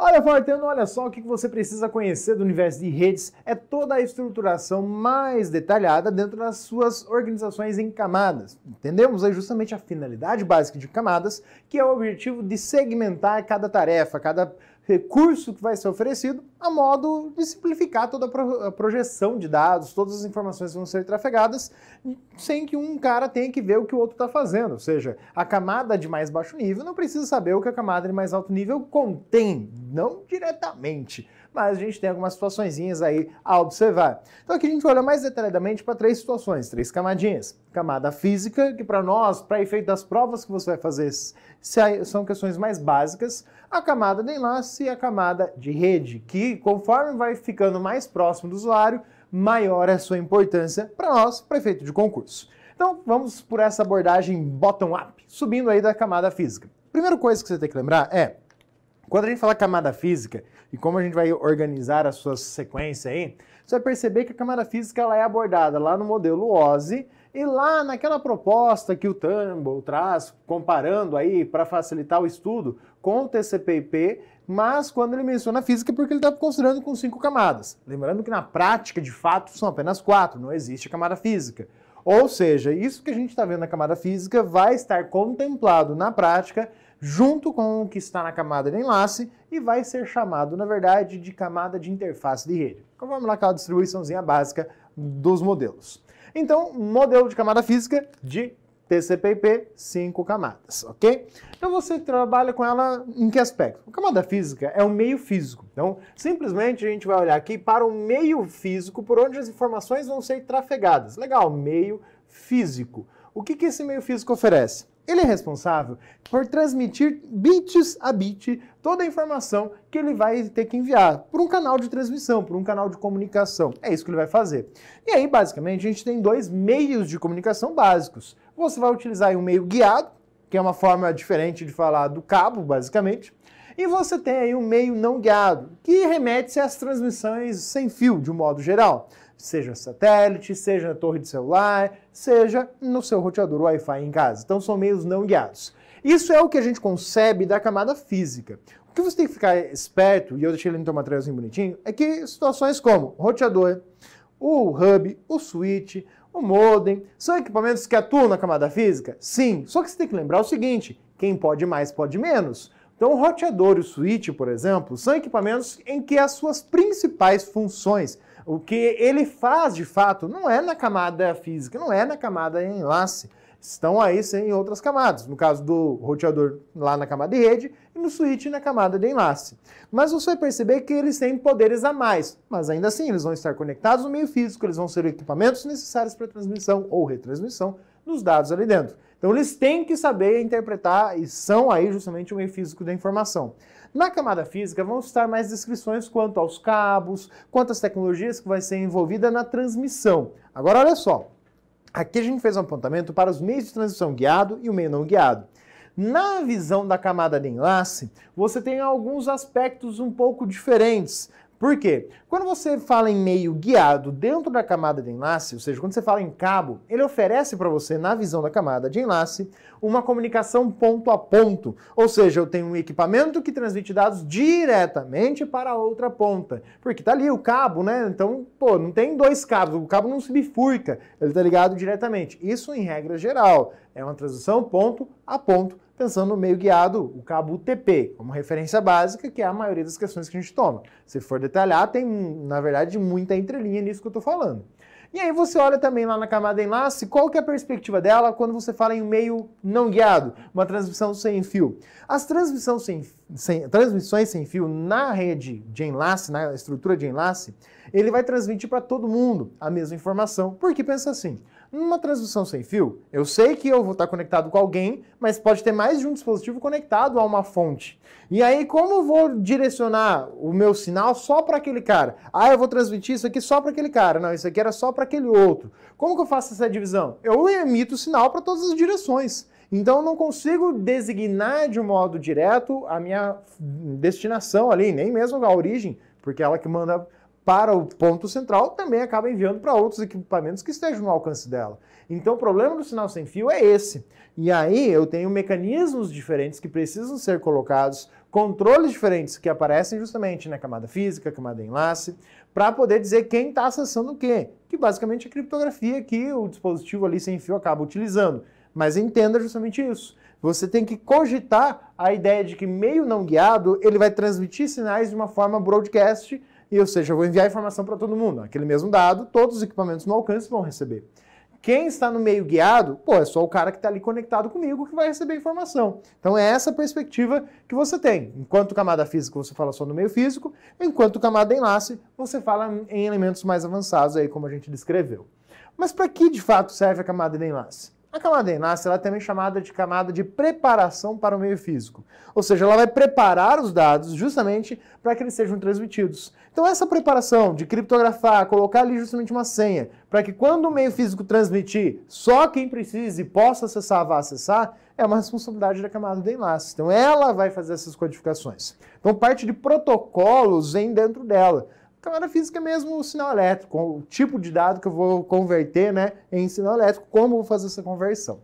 Olha, Fortano, olha só o que você precisa conhecer do universo de redes é toda a estruturação mais detalhada dentro das suas organizações em camadas. Entendemos aí justamente a finalidade básica de camadas, que é o objetivo de segmentar cada tarefa, cada recurso que vai ser oferecido a modo de simplificar toda a projeção de dados, todas as informações vão ser trafegadas sem que um cara tenha que ver o que o outro está fazendo. Ou seja, a camada de mais baixo nível não precisa saber o que a camada de mais alto nível contém, não diretamente, mas a gente tem algumas situações aí a observar. Então aqui a gente olha mais detalhadamente para três situações, três camadinhas. Camada física, que para nós, para efeito das provas que você vai fazer, são questões mais básicas a camada de enlace e é a camada de rede, que conforme vai ficando mais próximo do usuário, maior é a sua importância para nós, prefeito de concurso. Então vamos por essa abordagem bottom-up, subindo aí da camada física. Primeira coisa que você tem que lembrar é, quando a gente fala camada física e como a gente vai organizar a sua sequência aí, você vai perceber que a camada física ela é abordada lá no modelo OSI, e lá naquela proposta que o Turnbull traz, comparando aí para facilitar o estudo com o TCP/IP, mas quando ele menciona a física, é porque ele está considerando com cinco camadas. Lembrando que na prática, de fato, são apenas quatro, não existe camada física. Ou seja, isso que a gente está vendo na camada física vai estar contemplado na prática junto com o que está na camada de enlace e vai ser chamado, na verdade, de camada de interface de rede. Então vamos lá aquela distribuiçãozinha básica dos modelos. Então, modelo de camada física de TCP/IP, cinco camadas, ok? Então você trabalha com ela em que aspecto? A camada física é o meio físico. Então, simplesmente a gente vai olhar aqui para o meio físico por onde as informações vão ser trafegadas. Legal, meio físico. O que, que esse meio físico oferece? Ele é responsável por transmitir bits a bit toda a informação que ele vai ter que enviar por um canal de transmissão, por um canal de comunicação. É isso que ele vai fazer. E aí, basicamente, a gente tem dois meios de comunicação básicos. Você vai utilizar um meio guiado, que é uma forma diferente de falar do cabo, basicamente. E você tem aí um meio não guiado, que remete-se às transmissões sem fio, de um modo geral seja satélite, seja na torre de celular, seja no seu roteador Wi-Fi em casa. Então são meios não guiados. Isso é o que a gente concebe da camada física. O que você tem que ficar esperto, e eu deixei ele no teu materialzinho bonitinho, é que situações como roteador, o hub, o switch, o modem, são equipamentos que atuam na camada física? Sim, só que você tem que lembrar o seguinte, quem pode mais pode menos. Então, o roteador e o switch, por exemplo, são equipamentos em que as suas principais funções o que ele faz de fato não é na camada física, não é na camada enlace. Estão aí sim, em outras camadas. No caso do roteador lá na camada de rede e no switch na camada de enlace. Mas você vai perceber que eles têm poderes a mais, mas ainda assim eles vão estar conectados no meio físico, eles vão ser equipamentos necessários para transmissão ou retransmissão dos dados ali dentro. Então eles têm que saber interpretar e são aí justamente o meio físico da informação. Na camada física vão estar mais descrições quanto aos cabos, quantas tecnologias que vai ser envolvida na transmissão. Agora olha só, aqui a gente fez um apontamento para os meios de transmissão guiado e o meio não guiado. Na visão da camada de enlace, você tem alguns aspectos um pouco diferentes. Por quê? Quando você fala em meio guiado dentro da camada de enlace, ou seja, quando você fala em cabo, ele oferece para você, na visão da camada de enlace, uma comunicação ponto a ponto. Ou seja, eu tenho um equipamento que transmite dados diretamente para a outra ponta. Porque está ali o cabo, né? Então, pô, não tem dois cabos, o cabo não se bifurca, ele está ligado diretamente. Isso em regra geral, é uma transição ponto a ponto pensando no meio guiado, o cabo UTP, como referência básica, que é a maioria das questões que a gente toma. Se for detalhar, tem, na verdade, muita entrelinha nisso que eu estou falando. E aí você olha também lá na camada enlace, qual que é a perspectiva dela quando você fala em meio não guiado, uma transmissão sem fio. As transmissões sem, sem, transmissões sem fio na rede de enlace, na estrutura de enlace, ele vai transmitir para todo mundo a mesma informação. Porque pensa assim, numa transmissão sem fio, eu sei que eu vou estar conectado com alguém, mas pode ter mais de um dispositivo conectado a uma fonte. E aí, como eu vou direcionar o meu sinal só para aquele cara? Ah, eu vou transmitir isso aqui só para aquele cara. Não, isso aqui era só para aquele outro. Como que eu faço essa divisão? Eu emito o sinal para todas as direções. Então eu não consigo designar de um modo direto a minha destinação ali, nem mesmo a origem, porque é ela que manda para o ponto central, também acaba enviando para outros equipamentos que estejam no alcance dela. Então, o problema do sinal sem fio é esse. E aí eu tenho mecanismos diferentes que precisam ser colocados, controles diferentes que aparecem justamente na camada física, camada de enlace, para poder dizer quem está acessando o quê, que basicamente é a criptografia que o dispositivo ali sem fio acaba utilizando. Mas entenda justamente isso. Você tem que cogitar a ideia de que meio não guiado ele vai transmitir sinais de uma forma broadcast e ou seja, eu vou enviar informação para todo mundo. Aquele mesmo dado, todos os equipamentos no alcance vão receber. Quem está no meio guiado, pô, é só o cara que está ali conectado comigo que vai receber informação. Então é essa perspectiva que você tem. Enquanto camada física você fala só no meio físico, enquanto camada enlace você fala em elementos mais avançados aí como a gente descreveu. Mas para que de fato serve a camada de enlace? A camada de enlace ela é também chamada de camada de preparação para o meio físico. Ou seja, ela vai preparar os dados justamente para que eles sejam transmitidos. Então, essa preparação de criptografar, colocar ali justamente uma senha, para que quando o meio físico transmitir, só quem precise possa acessar, vá acessar, é uma responsabilidade da camada de enlace. Então, ela vai fazer essas codificações. Então, parte de protocolos vem dentro dela. A camada física é mesmo o sinal elétrico, o tipo de dado que eu vou converter né, em sinal elétrico, como vou fazer essa conversão.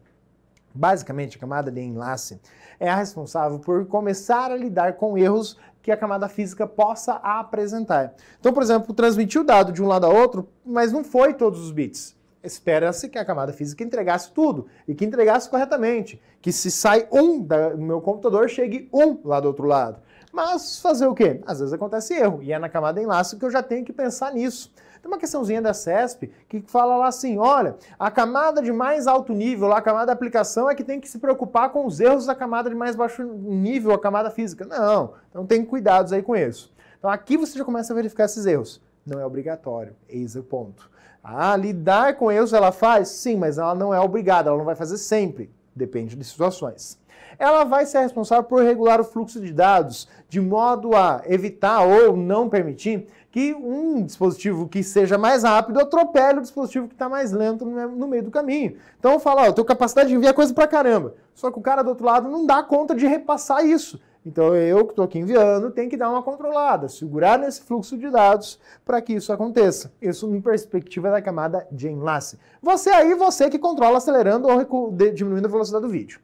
Basicamente, a camada de enlace é a responsável por começar a lidar com erros que a camada física possa apresentar. Então, por exemplo, transmitiu o dado de um lado a outro, mas não foi todos os bits. Espera-se que a camada física entregasse tudo e que entregasse corretamente. Que se sai um do meu computador, chegue um lá do outro lado. Mas fazer o quê? Às vezes acontece erro e é na camada enlace que eu já tenho que pensar nisso. Tem uma questãozinha da CESP que fala lá assim: olha, a camada de mais alto nível, a camada de aplicação, é que tem que se preocupar com os erros da camada de mais baixo nível, a camada física. Não, então tem cuidados aí com isso. Então aqui você já começa a verificar esses erros. Não é obrigatório, eis o ponto. Ah, lidar com erros ela faz? Sim, mas ela não é obrigada, ela não vai fazer sempre. Depende de situações ela vai ser responsável por regular o fluxo de dados, de modo a evitar ou não permitir que um dispositivo que seja mais rápido atropele o dispositivo que está mais lento no meio do caminho. Então eu falo, ó, eu tenho capacidade de enviar coisa para caramba, só que o cara do outro lado não dá conta de repassar isso. Então eu que estou aqui enviando tenho que dar uma controlada, segurar nesse fluxo de dados para que isso aconteça. Isso em perspectiva da camada de enlace. Você aí, você que controla acelerando ou diminuindo a velocidade do vídeo.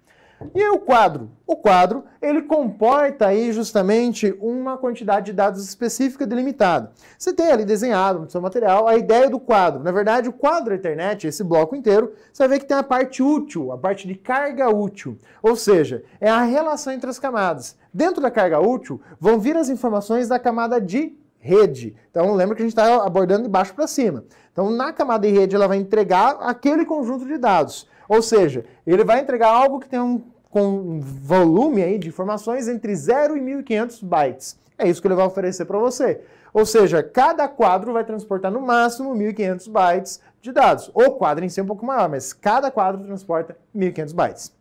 E o quadro? O quadro, ele comporta aí justamente uma quantidade de dados específica delimitada. Você tem ali desenhado no seu material a ideia do quadro. Na verdade, o quadro da internet, esse bloco inteiro, você vai ver que tem a parte útil, a parte de carga útil. Ou seja, é a relação entre as camadas. Dentro da carga útil, vão vir as informações da camada de rede. Então lembra que a gente está abordando de baixo para cima. Então na camada de rede ela vai entregar aquele conjunto de dados. Ou seja, ele vai entregar algo que tem um com um volume aí de informações entre 0 e 1.500 bytes. É isso que ele vai oferecer para você. Ou seja, cada quadro vai transportar no máximo 1.500 bytes de dados. O quadro em si é um pouco maior, mas cada quadro transporta 1.500 bytes.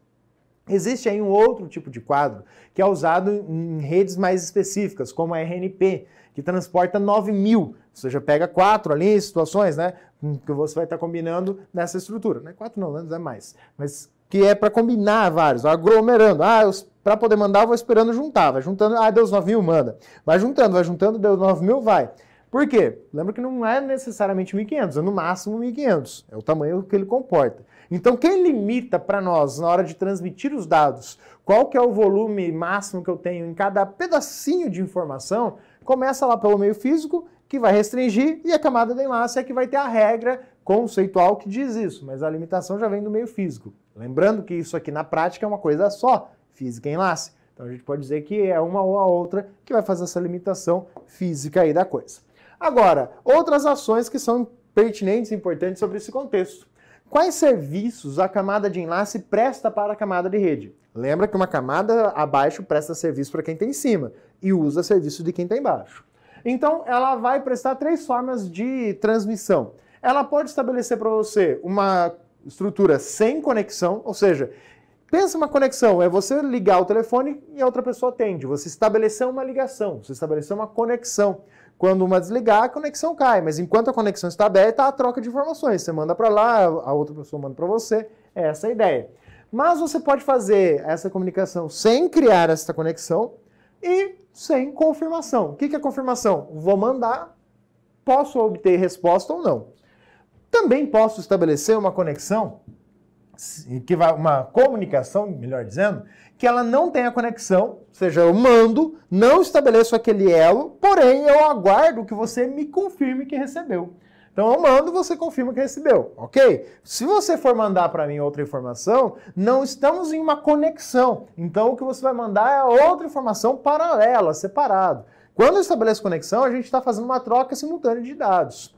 Existe aí um outro tipo de quadro que é usado em redes mais específicas, como a RNP, que transporta 9.000 ou seja, pega quatro ali situações, né? Que você vai estar combinando nessa estrutura. Não é quatro não, né, não é mais. Mas que é para combinar vários, aglomerando. Ah, para poder mandar, eu vou esperando juntar, vai juntando. Ah, Deus 9 mil, manda. Vai juntando, vai juntando, Deus 9 mil, vai. Por quê? Lembra que não é necessariamente 1.500, é no máximo 1.500, é o tamanho que ele comporta. Então, quem limita para nós, na hora de transmitir os dados, qual que é o volume máximo que eu tenho em cada pedacinho de informação, começa lá pelo meio físico, que vai restringir, e a camada de massa é que vai ter a regra conceitual que diz isso, mas a limitação já vem do meio físico. Lembrando que isso aqui na prática é uma coisa só, física e enlace. Então a gente pode dizer que é uma ou a outra que vai fazer essa limitação física aí da coisa. Agora, outras ações que são pertinentes e importantes sobre esse contexto. Quais serviços a camada de enlace presta para a camada de rede? Lembra que uma camada abaixo presta serviço para quem está em cima e usa serviço de quem está embaixo. Então, ela vai prestar três formas de transmissão. Ela pode estabelecer para você uma estrutura sem conexão, ou seja, pensa uma conexão, é você ligar o telefone e a outra pessoa atende. Você estabeleceu uma ligação, você estabeleceu uma conexão. Quando uma desligar, a conexão cai, mas enquanto a conexão está aberta, a troca de informações. Você manda para lá, a outra pessoa manda para você. É essa a ideia. Mas você pode fazer essa comunicação sem criar essa conexão e sem confirmação. O que é confirmação? Vou mandar, posso obter resposta ou não também posso estabelecer uma conexão que vai uma comunicação, melhor dizendo, que ela não tenha conexão, ou seja, eu mando, não estabeleço aquele elo, porém eu aguardo que você me confirme que recebeu. Então eu mando, você confirma que recebeu, ok? Se você for mandar para mim outra informação, não estamos em uma conexão. Então o que você vai mandar é outra informação paralela, separado. Quando eu estabeleço conexão, a gente está fazendo uma troca simultânea de dados.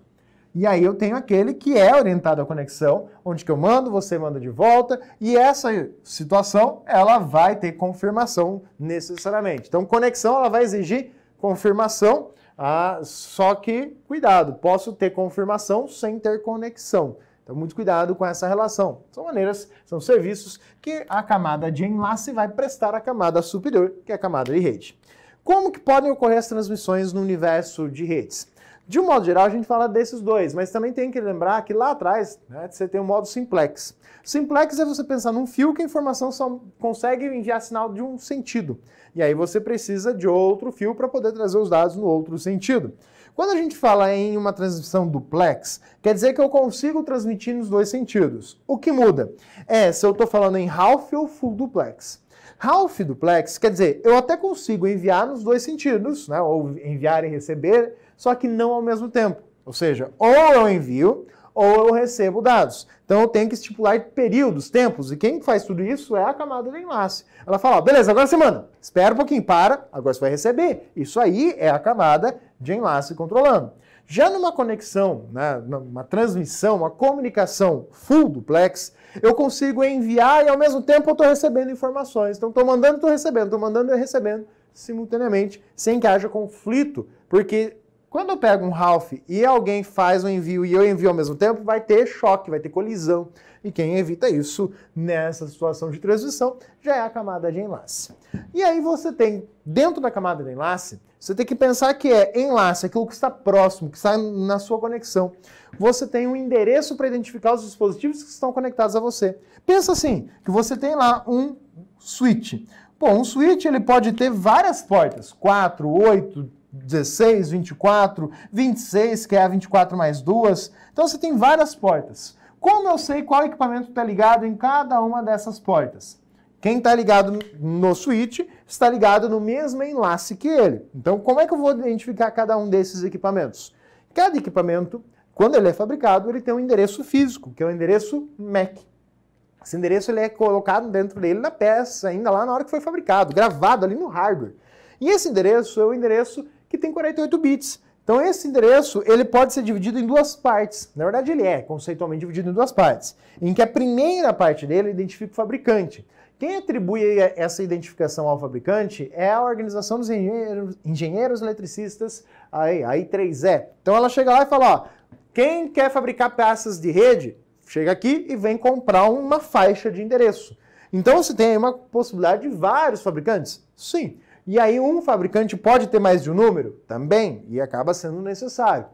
E aí eu tenho aquele que é orientado à conexão, onde que eu mando, você manda de volta, e essa situação ela vai ter confirmação necessariamente. Então conexão ela vai exigir confirmação, ah, só que cuidado, posso ter confirmação sem ter conexão. Então muito cuidado com essa relação. São maneiras, são serviços que a camada de enlace vai prestar à camada superior, que é a camada de rede. Como que podem ocorrer as transmissões no universo de redes? De um modo geral, a gente fala desses dois, mas também tem que lembrar que lá atrás né, você tem o um modo simplex. Simplex é você pensar num fio que a informação só consegue enviar sinal de um sentido. E aí você precisa de outro fio para poder trazer os dados no outro sentido. Quando a gente fala em uma transmissão duplex, quer dizer que eu consigo transmitir nos dois sentidos. O que muda é se eu estou falando em half ou full duplex. Half duplex quer dizer, eu até consigo enviar nos dois sentidos, né, ou enviar e receber só que não ao mesmo tempo. Ou seja, ou eu envio ou eu recebo dados. Então eu tenho que estipular períodos, tempos, e quem faz tudo isso é a camada de enlace. Ela fala, ó, beleza, agora você manda. Espera um pouquinho, para, agora você vai receber. Isso aí é a camada de enlace controlando. Já numa conexão, né, numa transmissão, uma comunicação full duplex, eu consigo enviar e ao mesmo tempo eu estou recebendo informações. Então estou mandando, estou recebendo, estou mandando e recebendo simultaneamente, sem que haja conflito, porque quando eu pego um half e alguém faz o um envio e eu envio ao mesmo tempo, vai ter choque, vai ter colisão. E quem evita isso nessa situação de transmissão já é a camada de enlace. E aí você tem, dentro da camada de enlace, você tem que pensar que é enlace, aquilo que está próximo, que está na sua conexão. Você tem um endereço para identificar os dispositivos que estão conectados a você. Pensa assim, que você tem lá um switch. Bom, um switch ele pode ter várias portas, 4, 8, 16, 24, 26, que é a 24 mais duas. Então você tem várias portas. Como eu sei qual equipamento está ligado em cada uma dessas portas? Quem está ligado no switch está ligado no mesmo enlace que ele. Então, como é que eu vou identificar cada um desses equipamentos? Cada equipamento, quando ele é fabricado, ele tem um endereço físico, que é o endereço MAC. Esse endereço ele é colocado dentro dele na peça, ainda lá na hora que foi fabricado, gravado ali no hardware. E esse endereço é o endereço que tem 48 bits. Então esse endereço ele pode ser dividido em duas partes. Na verdade ele é conceitualmente dividido em duas partes, em que a primeira parte dele identifica o fabricante. Quem atribui essa identificação ao fabricante é a Organização dos Engenheiros, Engenheiros Eletricistas, a I3E. Então ela chega lá e fala, ó, quem quer fabricar peças de rede, chega aqui e vem comprar uma faixa de endereço. Então você tem aí uma possibilidade de vários fabricantes? Sim. E aí um fabricante pode ter mais de um número? Também, e acaba sendo necessário.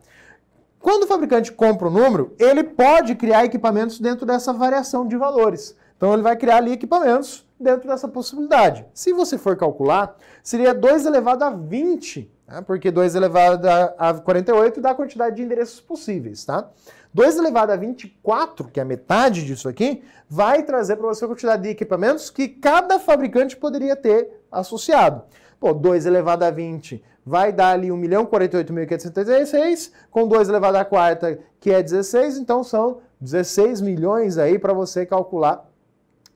Quando o fabricante compra o um número, ele pode criar equipamentos dentro dessa variação de valores. Então ele vai criar ali equipamentos dentro dessa possibilidade. Se você for calcular, seria 2 elevado a 20, né? porque 2 elevado a 48 dá a quantidade de endereços possíveis, tá? 2 elevado a 24, que é a metade disso aqui, vai trazer para você a quantidade de equipamentos que cada fabricante poderia ter associado. Pô, 2 elevado a 20 vai dar ali 1.048.536, com 2 elevado a quarta, que é 16, então são 16 milhões aí para você calcular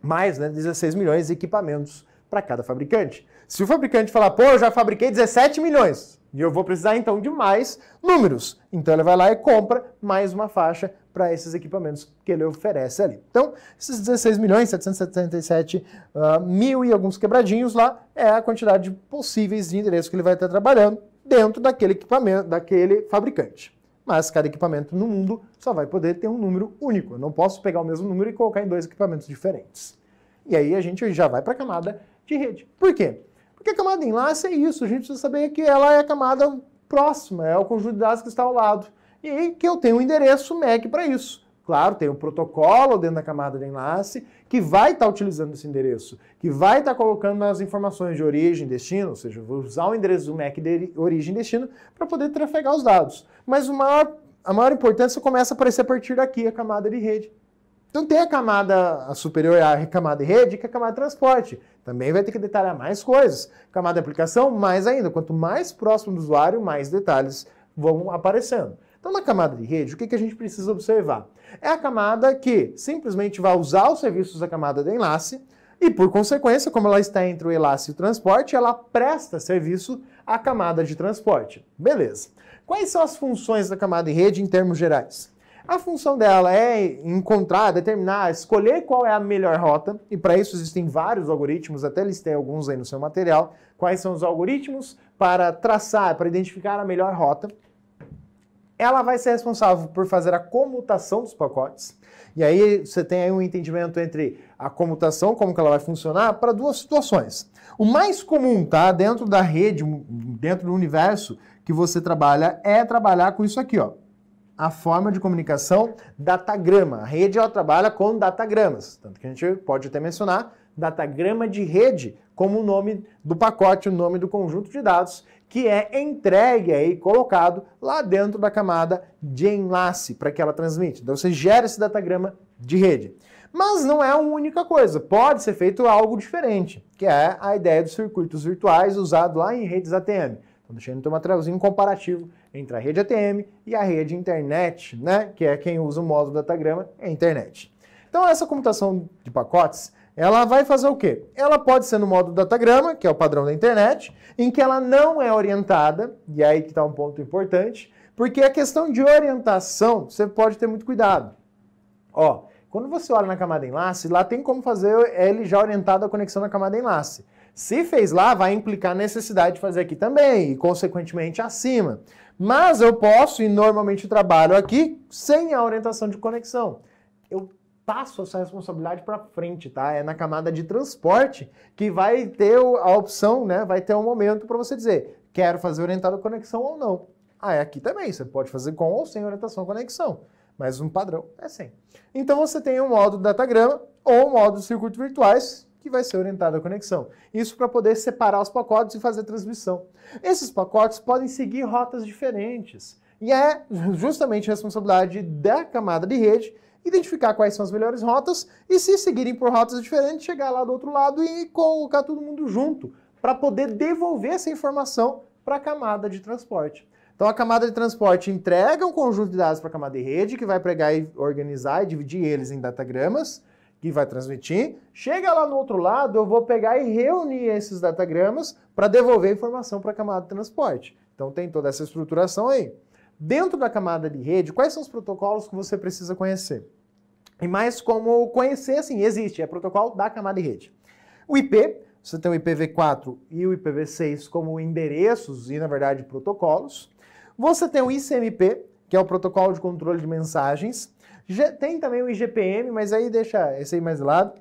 mais, né, 16 milhões de equipamentos para cada fabricante. Se o fabricante falar, pô, eu já fabriquei 17 milhões, e eu vou precisar então de mais números. Então ele vai lá e compra mais uma faixa para esses equipamentos que ele oferece ali. Então, esses 16 milhões 777 uh, ah, mil e alguns quebradinhos lá é a quantidade de possíveis de que ele vai estar trabalhando dentro daquele equipamento, daquele fabricante. Mas cada equipamento no mundo só vai poder ter um número único. Eu não posso pegar o mesmo número e colocar em dois equipamentos diferentes. E aí a gente já vai para a camada de rede. Por quê? Porque a camada de enlace é isso, a gente precisa saber que ela é a camada próxima, é o conjunto de dados que está ao lado. E que eu tenho um endereço MAC para isso. Claro, tem um protocolo dentro da camada de enlace que vai estar tá utilizando esse endereço, que vai estar tá colocando as informações de origem e destino, ou seja, eu vou usar o endereço do MAC de origem e destino para poder trafegar os dados. Mas maior, a maior importância começa a aparecer a partir daqui, a camada de rede. Então tem a camada superior à camada de rede, que é a camada de transporte. Também vai ter que detalhar mais coisas. Camada de aplicação, mais ainda. Quanto mais próximo do usuário, mais detalhes vão aparecendo. Então, na camada de rede, o que, que a gente precisa observar? É a camada que simplesmente vai usar os serviços da camada de enlace e, por consequência, como ela está entre o enlace e o transporte, ela presta serviço à camada de transporte. Beleza. Quais são as funções da camada de rede em termos gerais? A função dela é encontrar, determinar, escolher qual é a melhor rota, e para isso existem vários algoritmos, até listei alguns aí no seu material, quais são os algoritmos para traçar, para identificar a melhor rota. Ela vai ser responsável por fazer a comutação dos pacotes. E aí você tem aí um entendimento entre a comutação, como que ela vai funcionar, para duas situações. O mais comum, tá? Dentro da rede, dentro do universo que você trabalha, é trabalhar com isso aqui, ó a forma de comunicação datagrama. A rede ela trabalha com datagramas, tanto que a gente pode até mencionar datagrama de rede como o nome do pacote, o nome do conjunto de dados que é entregue aí, colocado lá dentro da camada de enlace para que ela transmite. Então você gera esse datagrama de rede. Mas não é a única coisa, pode ser feito algo diferente, que é a ideia dos circuitos virtuais usado lá em redes ATM. Então, deixando então, um materialzinho comparativo entre a rede ATM e a rede internet, né? Que é quem usa o módulo datagrama, é a internet. Então essa computação de pacotes, ela vai fazer o quê? Ela pode ser no módulo datagrama, que é o padrão da internet, em que ela não é orientada, e é aí que está um ponto importante, porque a questão de orientação, você pode ter muito cuidado. Ó, quando você olha na camada enlace, lá tem como fazer ele já orientado a conexão na camada enlace. Se fez lá, vai implicar necessidade de fazer aqui também, e consequentemente acima. Mas eu posso, e normalmente trabalho aqui, sem a orientação de conexão. Eu passo essa responsabilidade para frente, tá? É na camada de transporte que vai ter a opção, né? Vai ter um momento para você dizer, quero fazer orientado a conexão ou não. Ah, é aqui também, você pode fazer com ou sem orientação a conexão, mas um padrão é sem. Então você tem o um modo datagrama ou o um modo circuito virtuais, que vai ser orientada à conexão. Isso para poder separar os pacotes e fazer transmissão. Esses pacotes podem seguir rotas diferentes. E é justamente a responsabilidade da camada de rede identificar quais são as melhores rotas e, se seguirem por rotas diferentes, chegar lá do outro lado e colocar todo mundo junto para poder devolver essa informação para a camada de transporte. Então a camada de transporte entrega um conjunto de dados para a camada de rede, que vai pregar e organizar e dividir eles em datagramas que vai transmitir. Chega lá no outro lado, eu vou pegar e reunir esses datagramas para devolver a informação para a camada de transporte. Então tem toda essa estruturação aí. Dentro da camada de rede, quais são os protocolos que você precisa conhecer? E mais como conhecer, assim, existe, é protocolo da camada de rede. O IP, você tem o IPv4 e o IPv6 como endereços e, na verdade, protocolos. Você tem o ICMP, que é o protocolo de controle de mensagens. Tem também o IGPM, mas aí deixa esse aí mais de lado.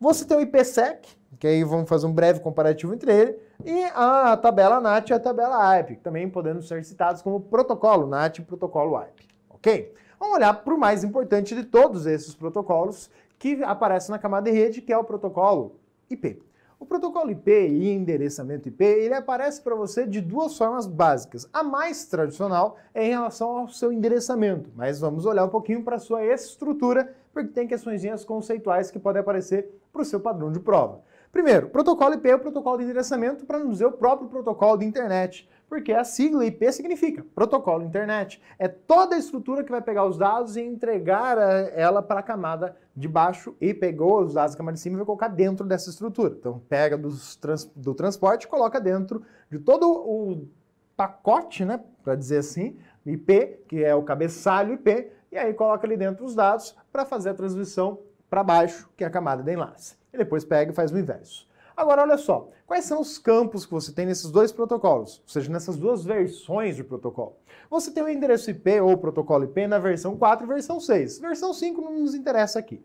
Você tem o IPSEC, que aí vamos fazer um breve comparativo entre ele, e a tabela NAT e a tabela AIP, também podendo ser citados como protocolo NAT e protocolo AIP, ok? Vamos olhar para o mais importante de todos esses protocolos que aparece na camada de rede, que é o protocolo IP. O protocolo IP e endereçamento IP, ele aparece para você de duas formas básicas. A mais tradicional é em relação ao seu endereçamento, mas vamos olhar um pouquinho para a sua estrutura, porque tem questões conceituais que podem aparecer para o seu padrão de prova. Primeiro, protocolo IP é o protocolo de endereçamento para não dizer o próprio protocolo de internet. Porque a sigla IP significa protocolo internet. É toda a estrutura que vai pegar os dados e entregar eh, ela para a camada de baixo e pegou os dados da camada de cima e vai colocar dentro dessa estrutura. Então pega trans, do transporte, coloca dentro de todo o pacote, né, para dizer assim, IP, que é o cabeçalho IP, e aí coloca ali dentro os dados para fazer a transmissão para baixo, que é a camada de enlace. E depois pega e faz o inverso. Agora, olha só, quais são os campos que você tem nesses dois protocolos, ou seja, nessas duas versões de protocolo? Você tem o endereço IP ou protocolo IP na versão 4 e versão 6. Versão 5 não nos interessa aqui.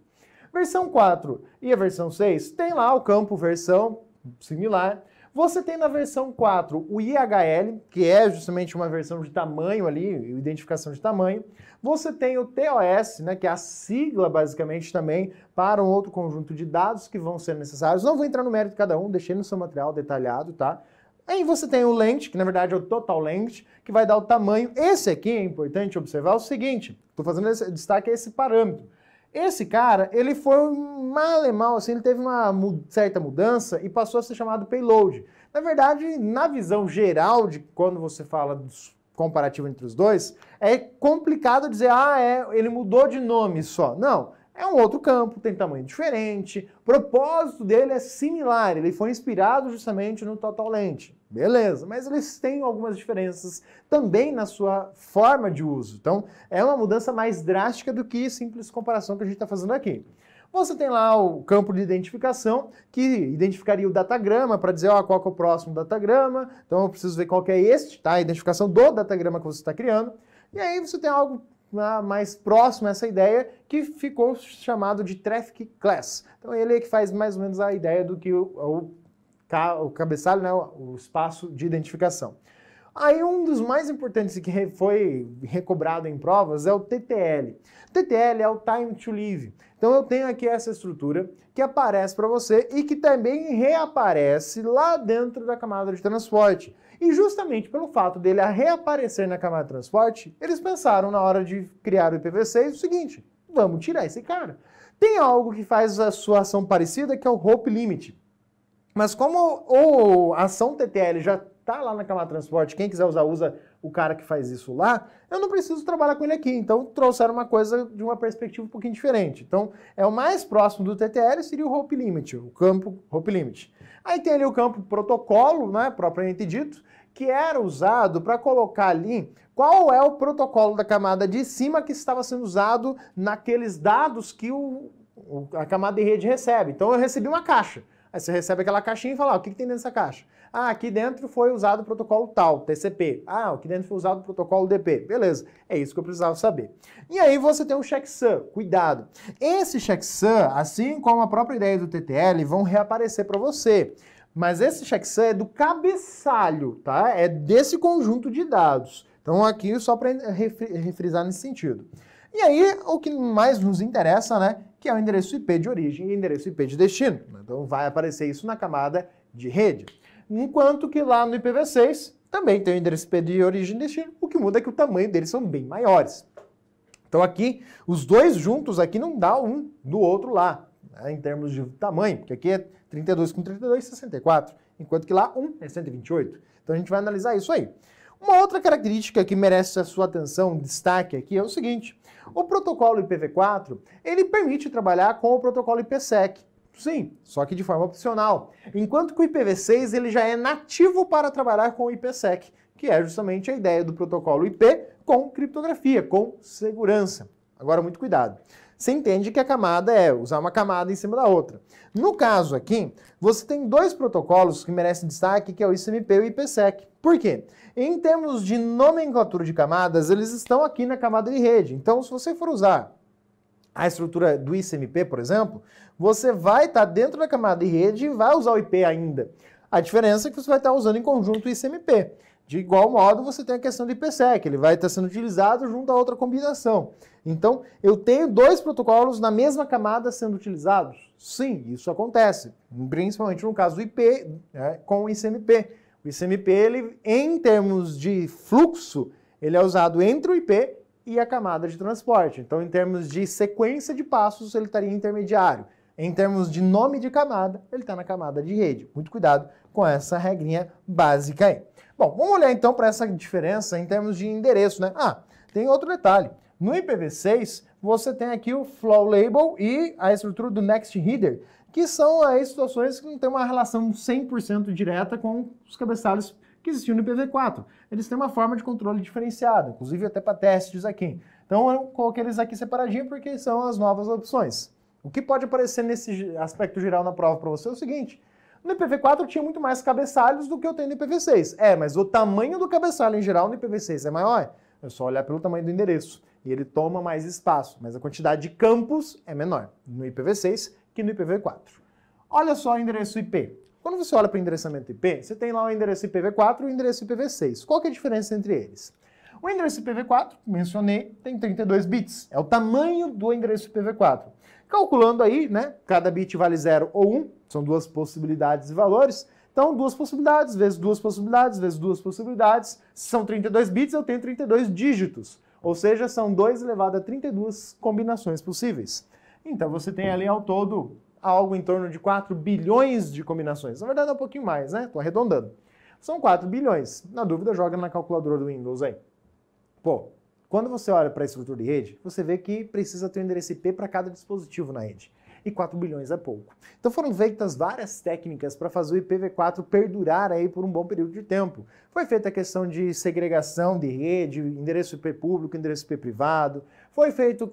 Versão 4 e a versão 6 tem lá o campo versão similar, você tem na versão 4 o IHL, que é justamente uma versão de tamanho ali, identificação de tamanho. Você tem o TOS, né, que é a sigla basicamente também para um outro conjunto de dados que vão ser necessários. Não vou entrar no mérito de cada um, deixei no seu material detalhado, tá? Aí você tem o length, que na verdade é o total length, que vai dar o tamanho. Esse aqui é importante observar o seguinte, estou fazendo esse destaque a esse parâmetro. Esse cara, ele foi mal e mal, assim, ele teve uma certa mudança e passou a ser chamado payload. Na verdade, na visão geral de quando você fala dos comparativo entre os dois, é complicado dizer, ah, é, ele mudou de nome só. Não, é um outro campo, tem tamanho diferente, o propósito dele é similar, ele foi inspirado justamente no Total Lente. Beleza, mas eles têm algumas diferenças também na sua forma de uso. Então, é uma mudança mais drástica do que simples comparação que a gente está fazendo aqui. Você tem lá o campo de identificação, que identificaria o datagrama para dizer ó, qual é o próximo datagrama. Então, eu preciso ver qual que é este, tá? a identificação do datagrama que você está criando. E aí você tem algo mais próximo a essa ideia, que ficou chamado de Traffic Class. Então ele é que faz mais ou menos a ideia do que o, o o cabeçalho, né, o espaço de identificação. Aí um dos mais importantes que foi recobrado em provas é o TTL. TTL é o Time to Live. Então eu tenho aqui essa estrutura que aparece para você e que também reaparece lá dentro da camada de transporte. E justamente pelo fato dele reaparecer na camada de transporte, eles pensaram na hora de criar o IPv6 o seguinte, vamos tirar esse cara. Tem algo que faz a sua ação parecida que é o Hope Limit. Mas como o a ação TTL já está lá na de Transporte, quem quiser usar, usa o cara que faz isso lá, eu não preciso trabalhar com ele aqui. Então trouxeram uma coisa de uma perspectiva um pouquinho diferente. Então é o mais próximo do TTL seria o Hope Limit, o campo Hope Limit. Aí tem ali o campo protocolo, né, propriamente dito, que era usado para colocar ali qual é o protocolo da camada de cima que estava sendo usado naqueles dados que o, a camada de rede recebe. Então eu recebi uma caixa. Aí você recebe aquela caixinha e fala, ah, o que, que tem dentro dessa caixa? Ah, aqui dentro foi usado o protocolo tal, TCP. Ah, aqui dentro foi usado o protocolo DP. Beleza, é isso que eu precisava saber. E aí você tem um checksum, cuidado. Esse checksum, assim como a própria ideia do TTL, vão reaparecer para você. Mas esse checksum é do cabeçalho, tá? É desse conjunto de dados. Então aqui só para refrisar nesse sentido. E aí, o que mais nos interessa, né, que é o endereço IP de origem e endereço IP de destino. Né? Então vai aparecer isso na camada de rede. Enquanto que lá no IPv6 também tem o endereço IP de origem e destino, o que muda é que o tamanho deles são bem maiores. Então aqui, os dois juntos aqui não dá um do outro lá, né, em termos de tamanho, porque aqui é 32 com 32, 64, enquanto que lá um é 128. Então a gente vai analisar isso aí. Uma outra característica que merece a sua atenção, destaque aqui, é o seguinte. O protocolo IPv4, ele permite trabalhar com o protocolo IPsec. Sim, só que de forma opcional. Enquanto que o IPv6 ele já é nativo para trabalhar com o IPsec, que é justamente a ideia do protocolo IP com criptografia, com segurança. Agora, muito cuidado. Você entende que a camada é usar uma camada em cima da outra. No caso aqui, você tem dois protocolos que merecem destaque, que é o ICMP e o IPsec. Por quê? Em termos de nomenclatura de camadas, eles estão aqui na camada de rede. Então, se você for usar a estrutura do ICMP, por exemplo, você vai estar tá dentro da camada de rede e vai usar o IP ainda. A diferença é que você vai estar tá usando em conjunto o ICMP. De igual modo, você tem a questão do IPsec, ele vai estar tá sendo utilizado junto a outra combinação. Então, eu tenho dois protocolos na mesma camada sendo utilizados? Sim, isso acontece, principalmente no caso do IP né, com o ICMP. O ICMP, ele, em termos de fluxo, ele é usado entre o IP e a camada de transporte. Então, em termos de sequência de passos, ele estaria intermediário. Em termos de nome de camada, ele está na camada de rede. Muito cuidado com essa regrinha básica aí. Bom, vamos olhar então para essa diferença em termos de endereço, né? Ah, tem outro detalhe. No IPv6, você tem aqui o flow label e a estrutura do next header, que são aí é, situações que não têm uma relação 100% direta com os cabeçalhos que existiam no IPv4. Eles têm uma forma de controle diferenciada, inclusive até para testes aqui. Então eu coloquei eles aqui separadinho porque são as novas opções. O que pode aparecer nesse aspecto geral na prova para você é o seguinte, no IPv4 tinha muito mais cabeçalhos do que eu tenho no IPv6. É, mas o tamanho do cabeçalho em geral no IPv6 é maior. É só olhar pelo tamanho do endereço. E ele toma mais espaço, mas a quantidade de campos é menor. No IPv6 que no IPv4. Olha só o endereço IP. Quando você olha para o endereçamento IP, você tem lá o endereço IPv4 e o endereço IPv6. Qual é a diferença entre eles? O endereço IPv4, mencionei, tem 32 bits. É o tamanho do endereço IPv4. Calculando aí, né? Cada bit vale 0 ou 1, um, são duas possibilidades e valores. Então, duas possibilidades, vezes duas possibilidades, vezes duas possibilidades. são 32 bits, eu tenho 32 dígitos. Ou seja, são 2 elevado a 32 combinações possíveis. Então você tem ali ao todo algo em torno de 4 bilhões de combinações. Na verdade é um pouquinho mais, né? Estou arredondando. São 4 bilhões. Na dúvida, joga na calculadora do Windows aí. Pô, quando você olha para a estrutura de rede, você vê que precisa ter um endereço IP para cada dispositivo na rede e 4 bilhões a é pouco. Então foram feitas várias técnicas para fazer o IPv4 perdurar aí por um bom período de tempo. Foi feita a questão de segregação de rede, endereço IP público, endereço IP privado, foi feita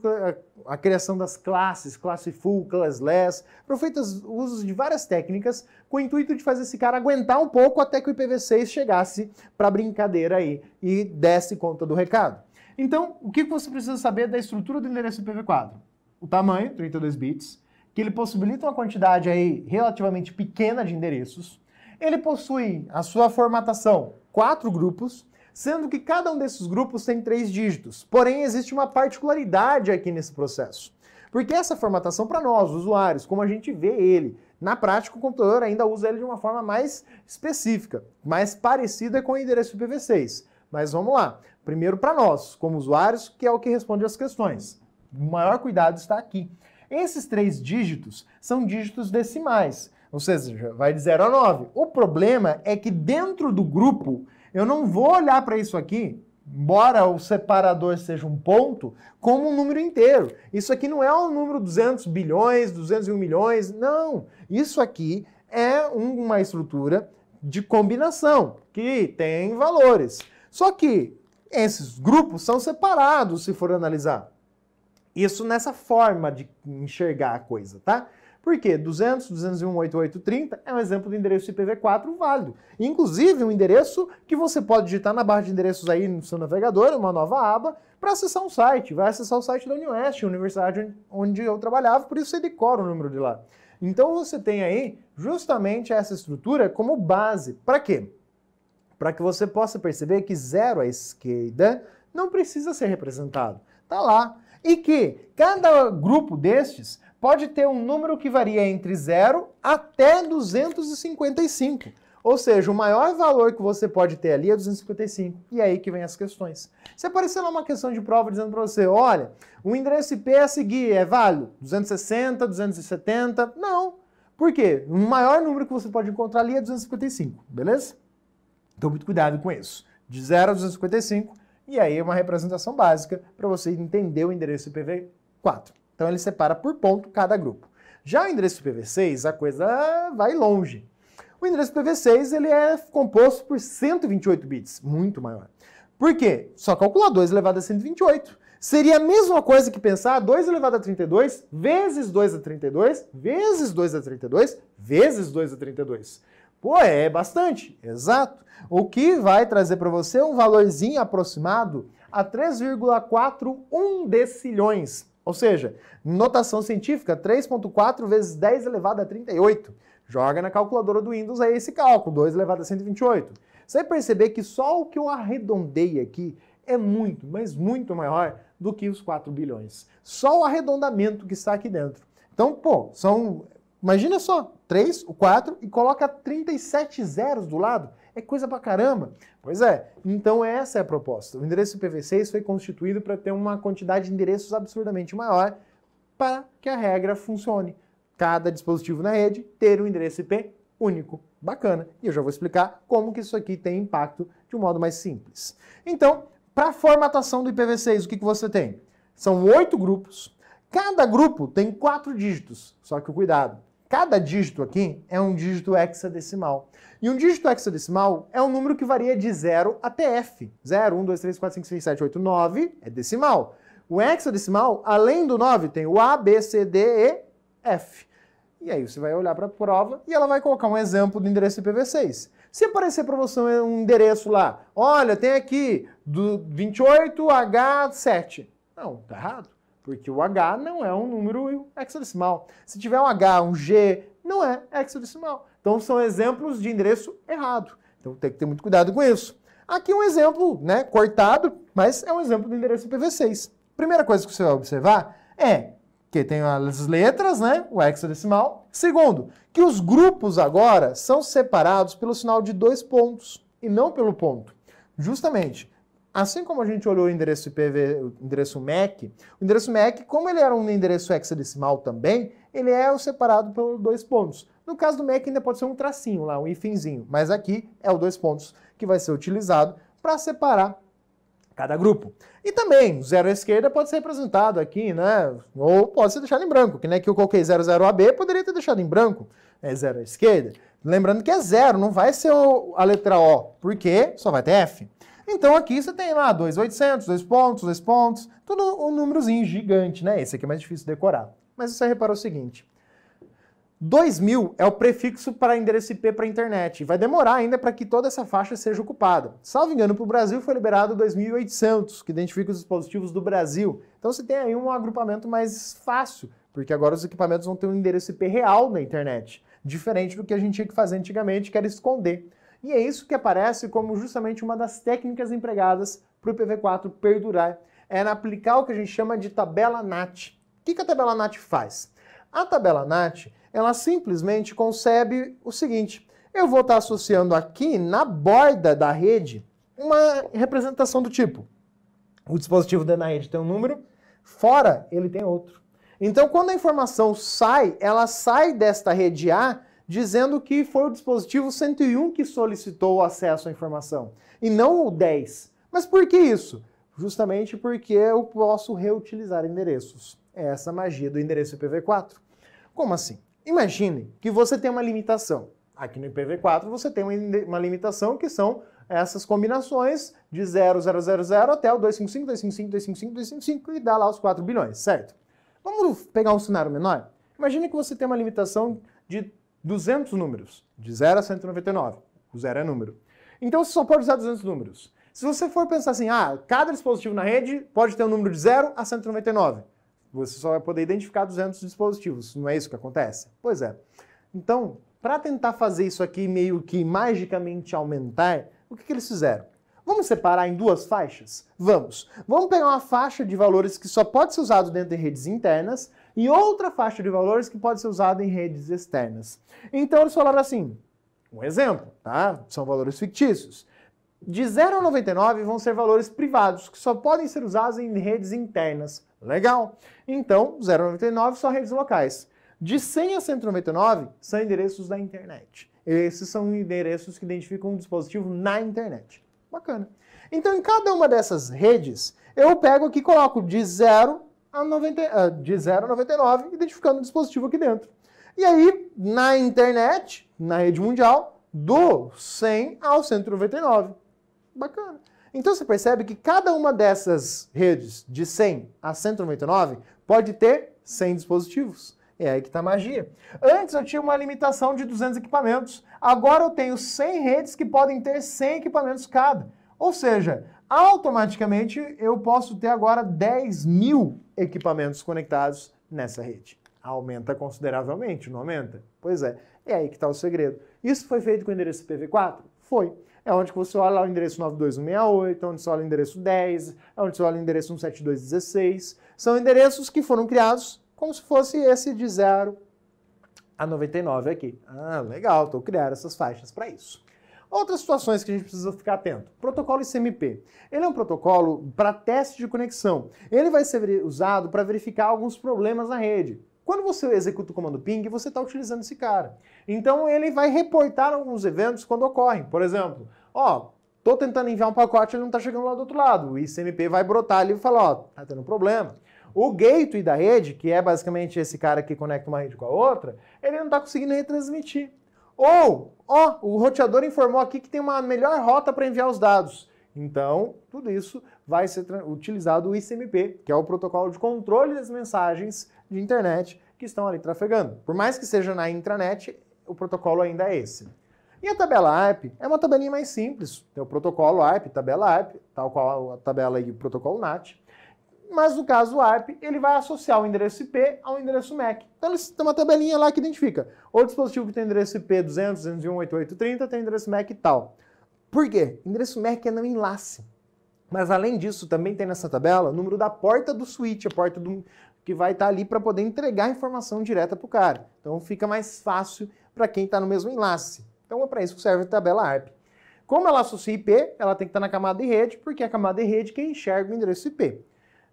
a criação das classes, classe full, less, foram feitos usos de várias técnicas com o intuito de fazer esse cara aguentar um pouco até que o IPv6 chegasse para a brincadeira aí e desse conta do recado. Então, o que você precisa saber da estrutura do endereço IPv4? O tamanho, 32 bits, que ele possibilita uma quantidade aí relativamente pequena de endereços. Ele possui a sua formatação quatro grupos, sendo que cada um desses grupos tem três dígitos. Porém, existe uma particularidade aqui nesse processo. Porque essa formatação para nós, usuários, como a gente vê ele, na prática o computador ainda usa ele de uma forma mais específica, mais parecida com o endereço IPv6. Mas vamos lá. Primeiro para nós, como usuários, que é o que responde às questões. O maior cuidado está aqui. Esses três dígitos são dígitos decimais, ou seja, vai de 0 a 9. O problema é que dentro do grupo, eu não vou olhar para isso aqui embora o separador seja um ponto, como um número inteiro. Isso aqui não é um número 200 bilhões, 201 milhões, não. Isso aqui é uma estrutura de combinação que tem valores. Só que esses grupos são separados se for analisar. Isso nessa forma de enxergar a coisa, tá? Por quê? 200, 201, 8830 é um exemplo de endereço IPv4 válido. Inclusive, um endereço que você pode digitar na barra de endereços aí no seu navegador, uma nova aba, para acessar um site. Vai acessar o site da UniOeste, universidade onde eu trabalhava, por isso você decora o número de lá. Então você tem aí justamente essa estrutura como base. Para quê? Para que você possa perceber que zero à esquerda não precisa ser representado. Está lá. E que cada grupo destes pode ter um número que varia entre 0 até 255. Ou seja, o maior valor que você pode ter ali é 255. E é aí que vem as questões. Se aparecer lá uma questão de prova dizendo para você, olha, o endereço IP a seguir é válido 260, 270, não. Por quê? O maior número que você pode encontrar ali é 255, beleza? Então muito cuidado com isso. De 0 a 255 e aí é uma representação básica para você entender o endereço IPv4. Então ele separa por ponto cada grupo. Já o endereço IPv6, a coisa vai longe. O endereço IPv6 ele é composto por 128 bits, muito maior. Por quê? Só calcular 2 elevado a 128. Seria a mesma coisa que pensar 2 elevado a 32 vezes 2 a 32 vezes 2 a 32 vezes 2 a 32. Pô, é, é bastante, exato. O que vai trazer para você um valorzinho aproximado a 3,41 decilhões. Ou seja, notação científica, 3,4 vezes 10 elevado a 38. Joga na calculadora do Windows aí esse cálculo, 2 elevado a 128. Você vai perceber que só o que eu arredondei aqui é muito, mas muito maior do que os 4 bilhões. Só o arredondamento que está aqui dentro. Então, pô, são Imagina só, 3, o 4 e coloca 37 zeros do lado. É coisa pra caramba. Pois é, então essa é a proposta. O endereço IPv6 foi constituído para ter uma quantidade de endereços absurdamente maior para que a regra funcione. Cada dispositivo na rede ter um endereço IP único. Bacana. E eu já vou explicar como que isso aqui tem impacto de um modo mais simples. Então, para a formatação do IPv6, o que, que você tem? São oito grupos. Cada grupo tem quatro dígitos. Só que cuidado, Cada dígito aqui é um dígito hexadecimal. E um dígito hexadecimal é um número que varia de 0 até F. 0, 1, 2, 3, 4, 5, 6, 7, 8, 9 é decimal. O hexadecimal, além do 9, tem o A, B, C, D, E, F. E aí você vai olhar para a prova e ela vai colocar um exemplo do endereço IPv6. Se aparecer para você um endereço lá, olha, tem aqui do 28H7. Não, tá errado porque o H não é um número hexadecimal. Se tiver um H, um G, não é hexadecimal. Então são exemplos de endereço errado. Então tem que ter muito cuidado com isso. Aqui um exemplo, né, cortado, mas é um exemplo do endereço IPv6. Primeira coisa que você vai observar é que tem as letras, né, o hexadecimal. Segundo, que os grupos agora são separados pelo sinal de dois pontos e não pelo ponto. Justamente, Assim como a gente olhou o endereço IPv, o endereço MAC, o endereço MAC, como ele era um endereço hexadecimal também, ele é o separado por dois pontos. No caso do MAC ainda pode ser um tracinho lá, um ifinzinho, mas aqui é o dois pontos que vai ser utilizado para separar cada grupo. E também, zero à esquerda pode ser representado aqui, né? Ou pode ser deixado em branco, que nem que eu coloquei 00 AB, poderia ter deixado em branco, é zero à esquerda. Lembrando que é zero, não vai ser a letra O, porque só vai ter F. Então aqui você tem lá 2,800, 2 pontos, 2 pontos, tudo um númerozinho gigante, né? Esse aqui é mais difícil de decorar. Mas você repara o seguinte, 2000 é o prefixo para endereço IP para internet. Vai demorar ainda para que toda essa faixa seja ocupada. Salvo engano, para o Brasil foi liberado 2800, que identifica os dispositivos do Brasil. Então você tem aí um agrupamento mais fácil, porque agora os equipamentos vão ter um endereço IP real na internet, diferente do que a gente tinha que fazer antigamente, que era esconder. E é isso que aparece como justamente uma das técnicas empregadas para o IPv4 perdurar, é na aplicar o que a gente chama de tabela NAT. O que a tabela NAT faz? A tabela NAT, ela simplesmente concebe o seguinte, eu vou estar tá associando aqui na borda da rede uma representação do tipo. O dispositivo dentro da rede tem um número, fora ele tem outro. Então, quando a informação sai, ela sai desta rede A dizendo que foi o dispositivo 101 que solicitou o acesso à informação, e não o 10. Mas por que isso? Justamente porque eu posso reutilizar endereços. É essa magia do endereço IPv4. Como assim? Imagine que você tem uma limitação. Aqui no IPv4 você tem uma limitação que são essas combinações de 0000 até o 255, 255, 255, 255 e dá lá os 4 bilhões, certo? Vamos pegar um cenário menor? Imagine que você tem uma limitação de 200 números, de 0 a 199. O zero é número. Então você só pode usar 200 números. Se você for pensar assim, ah, cada dispositivo na rede pode ter um número de 0 a 199. Você só vai poder identificar 200 dispositivos, não é isso que acontece? Pois é. Então, para tentar fazer isso aqui meio que magicamente aumentar, o que, que eles fizeram? Vamos separar em duas faixas? Vamos. Vamos pegar uma faixa de valores que só pode ser usado dentro de redes internas e outra faixa de valores que pode ser usada em redes externas. Então eles falaram assim, um exemplo, tá? São valores fictícios. De 0 a 99 vão ser valores privados, que só podem ser usados em redes internas. Legal! Então, 0 a 99 só redes locais. De 100 a 199 são endereços da internet. Esses são endereços que identificam um dispositivo na internet. Bacana. Então, em cada uma dessas redes, eu pego aqui e coloco de 0 a 90, eh, de 0 a 99, identificando o dispositivo aqui dentro. E aí, na internet, na rede mundial, do 100 ao 199. Bacana. Então você percebe que cada uma dessas redes, de 100 a 199, pode ter 100 dispositivos. É aí que está a magia. Antes eu tinha uma limitação de 200 equipamentos. Agora eu tenho 100 redes que podem ter 100 equipamentos cada. Ou seja, automaticamente eu posso ter agora 10 mil equipamentos conectados nessa rede. Aumenta consideravelmente, não aumenta? Pois é, é aí que está o segredo. Isso foi feito com o endereço IPv4? Foi. É onde você olha lá o endereço 92168, é onde você olha o endereço 10, é onde você olha o endereço 17216. São endereços que foram criados como se fosse esse de 0 a 99 aqui. Ah, legal, estou criando essas faixas para isso. Outras situações que a gente precisa ficar atento. Protocolo ICMP. Ele é um protocolo para teste de conexão. Ele vai ser usado para verificar alguns problemas na rede. Quando você executa o comando ping, você está utilizando esse cara. Então ele vai reportar alguns eventos quando ocorrem. Por exemplo, ó, estou tentando enviar um pacote, ele não está chegando lá do outro lado. O ICMP vai brotar ali e falar, ó, tá tendo um problema. O gateway da rede, que é basicamente esse cara que conecta uma rede com a outra, ele não está conseguindo retransmitir. Ou, ó, o roteador informou aqui que tem uma melhor rota para enviar os dados. Então, tudo isso vai ser utilizado o ICMP, que é o protocolo de controle das mensagens de internet que estão ali trafegando. Por mais que seja na intranet, o protocolo ainda é esse. E a tabela ARP é uma tabelinha mais simples. Tem o protocolo ARP, tabela ARP, tal qual a tabela e o protocolo NAT mas no caso ARP, ele vai associar o endereço IP ao endereço MAC. Então eles têm uma tabelinha lá que identifica. O dispositivo que tem endereço IP 200, 201, 8830 tem endereço MAC e tal. Por quê? Endereço MAC é não enlace. Mas além disso, também tem nessa tabela o número da porta do switch, a porta do, que vai estar tá ali para poder entregar a informação direta para o cara. Então fica mais fácil para quem está no mesmo enlace. Então é para isso que serve a tabela ARP. Como ela associa IP, ela tem que estar tá na camada de rede, porque é a camada de rede que enxerga o endereço IP.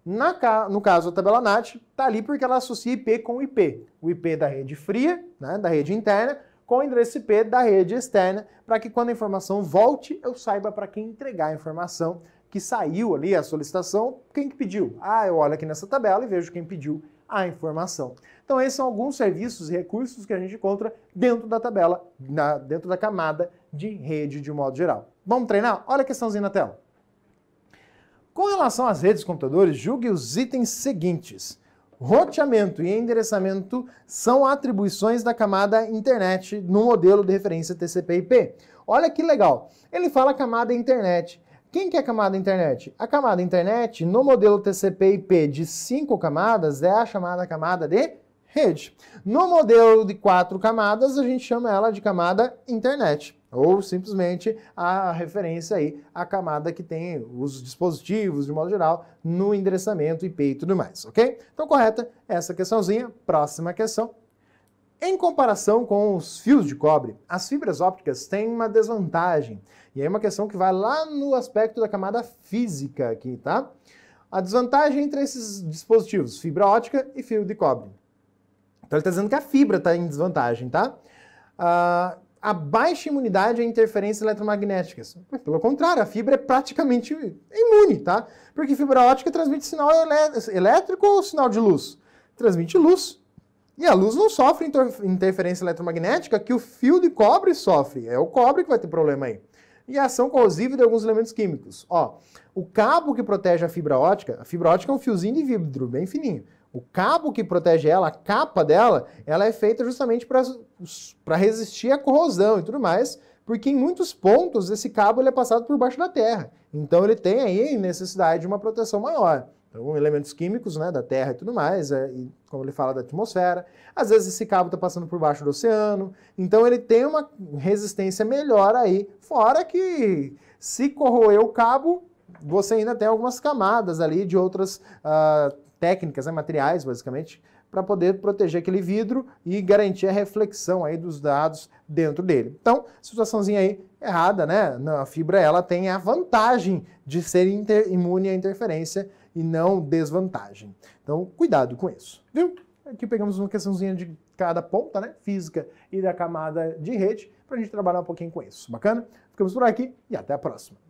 Na, no caso, a tabela NAT está ali porque ela associa IP com IP. O IP da rede fria, né, da rede interna, com o endereço IP da rede externa, para que quando a informação volte, eu saiba para quem entregar a informação que saiu ali, a solicitação, quem que pediu. Ah, eu olho aqui nessa tabela e vejo quem pediu a informação. Então, esses são alguns serviços e recursos que a gente encontra dentro da tabela, na, dentro da camada de rede de modo geral. Vamos treinar? Olha a questãozinha na tela. Com relação às redes de computadores, julgue os itens seguintes. Roteamento e endereçamento são atribuições da camada internet no modelo de referência TCP/IP. Olha que legal. Ele fala camada internet. Quem que é a camada internet? A camada internet no modelo TCP/IP de cinco camadas é a chamada camada de rede. No modelo de quatro camadas, a gente chama ela de camada internet ou simplesmente a referência aí à camada que tem os dispositivos, de modo geral, no endereçamento, IP e tudo mais, ok? Então, correta essa questãozinha. Próxima questão. Em comparação com os fios de cobre, as fibras ópticas têm uma desvantagem. E é uma questão que vai lá no aspecto da camada física aqui, tá? A desvantagem entre esses dispositivos, fibra óptica e fio de cobre. Então ele está dizendo que a fibra está em desvantagem, tá? Ah, a baixa imunidade a interferências eletromagnéticas. Pelo contrário, a fibra é praticamente imune, tá? Porque fibra ótica transmite sinal elétrico ou sinal de luz? Transmite luz. E a luz não sofre interferência eletromagnética que o fio de cobre sofre. É o cobre que vai ter problema aí. E a ação corrosiva de alguns elementos químicos. Ó, o cabo que protege a fibra ótica, a fibra ótica é um fiozinho de vidro bem fininho. O cabo que protege ela, a capa dela, ela é feita justamente para resistir à corrosão e tudo mais, porque em muitos pontos esse cabo ele é passado por baixo da terra. Então ele tem aí necessidade de uma proteção maior. Então, elementos químicos né, da terra e tudo mais, é, e, como ele fala da atmosfera. Às vezes esse cabo está passando por baixo do oceano, então ele tem uma resistência melhor aí. Fora que se corroer o cabo, você ainda tem algumas camadas ali de outras uh, técnicas, né, materiais, basicamente, para poder proteger aquele vidro e garantir a reflexão aí dos dados dentro dele. Então, situaçãozinha aí errada, né? A fibra ela tem a vantagem de ser imune à interferência e não desvantagem. Então, cuidado com isso, viu? Aqui pegamos uma questãozinha de cada ponta, né? Física e da camada de rede, para a gente trabalhar um pouquinho com isso. Bacana? Ficamos por aqui e até a próxima.